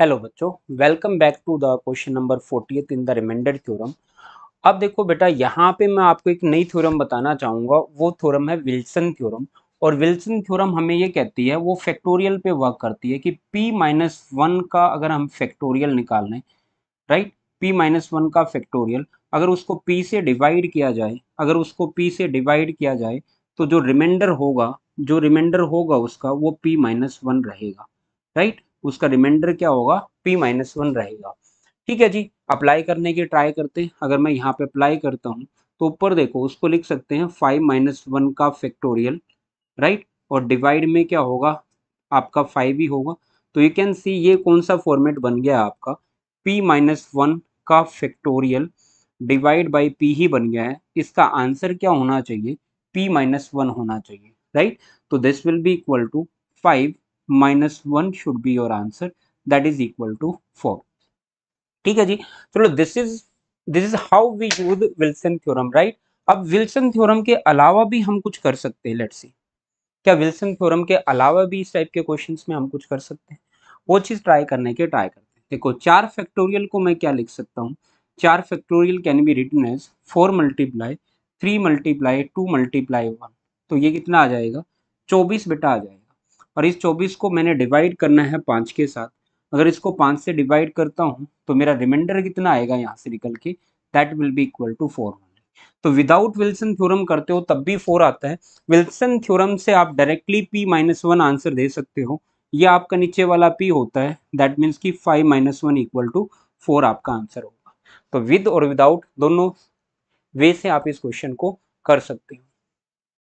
hello बच्चों welcome back to the question number forty in the remainder theorem अब देखो बेटा यहाँ पे मैं आपको एक नई थ्योरम बताना चाहूँगा वो थ्योरम है विल्सन थ्योरम और विल्सन थ्योरम हमें ये कहती है वो फैक्टोरियल पे वर्क करती है कि p माइनस वन का अगर हम फैक्टोरियल निकाल लें राइट p माइनस वन का फैक्टोरियल अगर उसको p से डिवाइड किया जाए अगर उसको p से डिवाइड किया जाए तो जो रिमाइंडर होगा जो रिमाइंडर होगा उसका वो p माइनस वन रहेगा राइट उसका रिमाइंडर क्या होगा पी माइनस वन रहेगा ठीक है जी अप्लाई करने की ट्राई करते हैं अगर मैं यहाँ पे अप्लाई करता हूँ तो ऊपर देखो उसको लिख सकते हैं फाइव माइनस वन का फैक्टोरियल राइट और डिवाइड में क्या होगा आपका फाइव ही होगा तो यू कैन सी ये कौन सा फॉर्मेट बन गया आपका पी माइनस वन का फैक्टोरियल डिवाइड बाई पी ही बन गया है इसका आंसर क्या होना चाहिए पी माइनस वन होना चाहिए राइट तो this will be equal to five minus one should be your answer that is equal to four ठीक है जी चलो this is this is how we use Wilson theorem right अब Wilson theorem के अलावा भी हम कुछ कर सकते हैं लेट्स सी क्या विल्सन थ्योरम के अलावा भी इस टाइप के क्वेश्चंस में हम कुछ कर सकते हैं वो चीज़ ट्राई करने के ट्राई करते हैं देखो चार फैक्टोरियल को मैं क्या लिख सकता हूँ चार factorial can be written as four multiply three multiply two multiply one तो ये कितना आ जाएगा चौबीस बेटा आ जाएगा और इस चौबीस को मैंने डिवाइड करना है पाँच के साथ अगर इसको पाँच से डिवाइड करता हूँ तो मेरा रिमाइंडर कितना आएगा यहाँ से निकल के that will be equal to four तो विदाउट विल्सन थ्योरम करते हो तब भी फोर आता है विल्सन थ्योरम से आप directly P minus one answer दे सकते हो ये आपका नीचे वाला पी होता है दैट मीन्स कि five minus one equal to four आपका आंसर होगा तो विद और विदाउट दोनों वे से आप इस क्वेश्चन को कर सकते हो